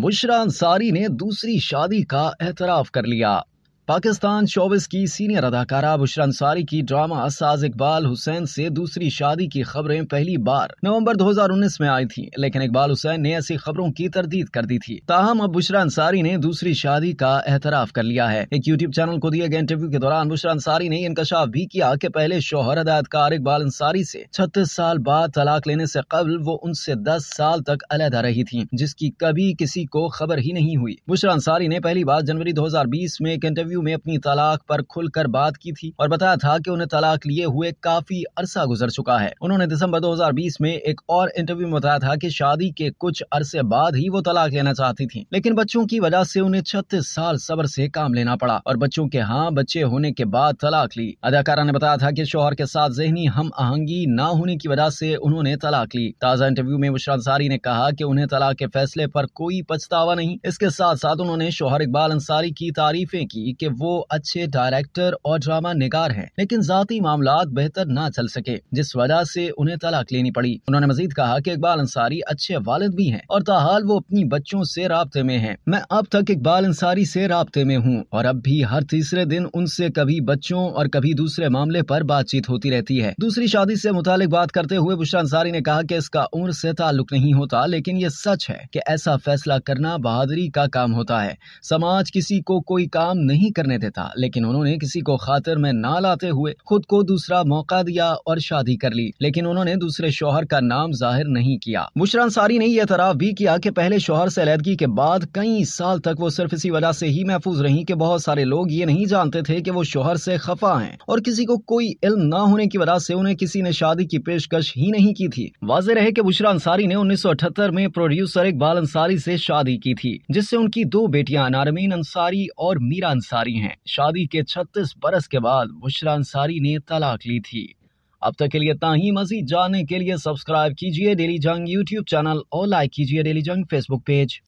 बुशरा अंसारी ने दूसरी शादी का एतराफ़ कर लिया पाकिस्तान शोबिस की सीनियर अदाकारा बुशरा अंसारी की ड्रामा साज इकबाल हुसैन से दूसरी शादी की खबरें पहली बार नवंबर 2019 में आई थी लेकिन इकबाल हुसैन ने ऐसी खबरों की तरदीद कर दी थी ताहम अब बुशरा अंसारी ने दूसरी शादी का एहतराफ कर लिया है एक यूट्यूब चैनल को दिए गए इंटरव्यू के दौरान बुशरा अंसारी ने इंकशाफ भी किया की पहले शोहर अदायतकार इकबाल अंसारी ऐसी छत्तीस साल बाद तलाक लेने ऐसी कबल वो उनसे दस साल तक अलहदा रही थी जिसकी कभी किसी को खबर ही नहीं हुई बुशरा अंसारी ने पहली बार जनवरी दो में एक इंटरव्यू इंटरव्यू में अपनी तलाक पर खुलकर बात की थी और बताया था कि उन्हें तलाक लिए हुए काफी अरसा गुजर चुका है उन्होंने दिसंबर 2020 में एक और इंटरव्यू में बताया था कि शादी के कुछ अरसे बाद ही वो तलाक लेना चाहती थी लेकिन बच्चों की वजह से उन्हें छत्तीस साल सबर से काम लेना पड़ा और बच्चों के हाँ बच्चे होने के बाद तलाक ली अदाकारा ने बताया था की शोहर के साथ जहनी हम आहंगी न होने की वजह से उन्होंने तलाक ली ताजा इंटरव्यू में मुश्रा अंसारी ने कहा की उन्हें तलाक के फैसले पर कोई पछतावा नहीं इसके साथ साथ उन्होंने शोहर इकबाल अंसारी की तारीफें की कि कि वो अच्छे डायरेक्टर और ड्रामा निगार हैं लेकिन जाती मामला बेहतर ना चल सके जिस वजह से उन्हें तलाक लेनी पड़ी उन्होंने मजीद कहा कि इकबाल अंसारी अच्छे वालद भी हैं और ताहाल वो अपनी बच्चों से रबते में हैं मैं अब तक इकबाल अंसारी से रबते में हूँ और अब भी हर तीसरे दिन उनसे कभी बच्चों और कभी दूसरे मामले पर बातचीत होती रहती है दूसरी शादी से मुतालिक बात करते हुए बुशरा अंसारी ने कहा कि इसका उम्र से ताल्लुक नहीं होता लेकिन ये सच है कि ऐसा फैसला करना बहादुरी का काम होता है समाज किसी को कोई काम नहीं नहीं करने देता लेकिन उन्होंने किसी को खातिर में ना लाते हुए खुद को दूसरा मौका दिया और शादी कर ली लेकिन उन्होंने दूसरे शोहर का नाम जाहिर नहीं किया बुशरा अंसारी ने यह तरफ भी किया कि पहले शोहर से अलहदगी के बाद कई साल तक वो सिर्फ इसी वजह से ही महफूज रही कि बहुत सारे लोग ये नहीं जानते थे कि वो शोहर से खफा हैं और किसी को कोई इल्म ना होने की वजह से उन्हें किसी ने शादी की पेशकश ही नहीं की थी वाज रहे कि बुशरा अंसारी ने 1978 में प्रोड्यूसर इकबाल अंसारी से शादी की थी जिससे उनकी दो बेटियां नारमीन अंसारी और मीरा अंसारी अंसारी हैं शादी के 36 बरस के बाद बुशरा अंसारी ने तलाक ली थी अब तक के लिए इतना ही मजीद जानने के लिए सब्सक्राइब कीजिए डेली जंग यूट्यूब चैनल और लाइक कीजिए डेली जंग फेसबुक पेज